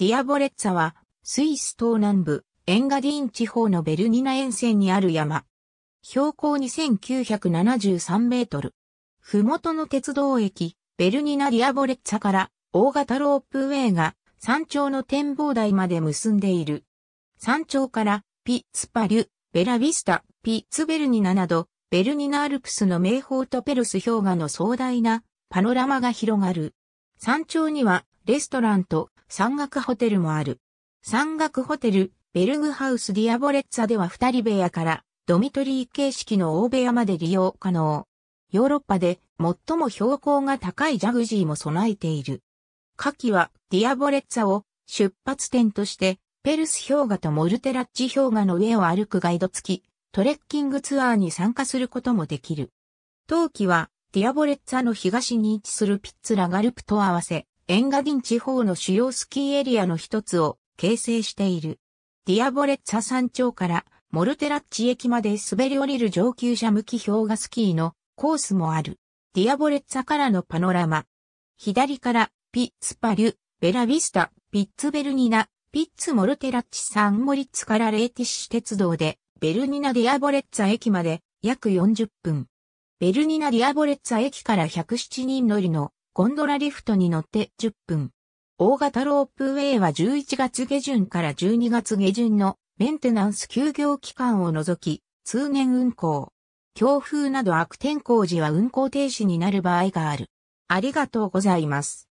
ディアボレッツァは、スイス東南部、エンガディーン地方のベルニナ沿線にある山。標高2973メートル。ふもとの鉄道駅、ベルニナ・ディアボレッツァから大型ロープウェイが山頂の展望台まで結んでいる。山頂からピッツパリュ、ベラビスタ、ピッツベルニナなど、ベルニナアルプスの名峰とペルス氷河の壮大なパノラマが広がる。山頂にはレストランと山岳ホテルもある。山岳ホテル、ベルグハウスディアボレッツァでは二人部屋からドミトリー形式の大部屋まで利用可能。ヨーロッパで最も標高が高いジャグジーも備えている。夏季はディアボレッツァを出発点としてペルス氷河とモルテラッチ氷河の上を歩くガイド付きトレッキングツアーに参加することもできる。冬季はディアボレッツァの東に位置するピッツラガルプと合わせエンガディン地方の主要スキーエリアの一つを形成している。ディアボレッツァ山頂からモルテラッチ駅まで滑り降りる上級者向き氷河スキーのコースもある。ディアボレッツァからのパノラマ。左からピッツパリュ、ベラビスタ、ピッツベルニナ、ピッツモルテラッチサンモリッツからレーティッシュ鉄道でベルニナディアボレッツァ駅まで約40分。ベルニナディアボレッツァ駅から107人乗りのゴンドラリフトに乗って10分。大型ロープウェイは11月下旬から12月下旬のメンテナンス休業期間を除き、通年運行。強風など悪天候時は運行停止になる場合がある。ありがとうございます。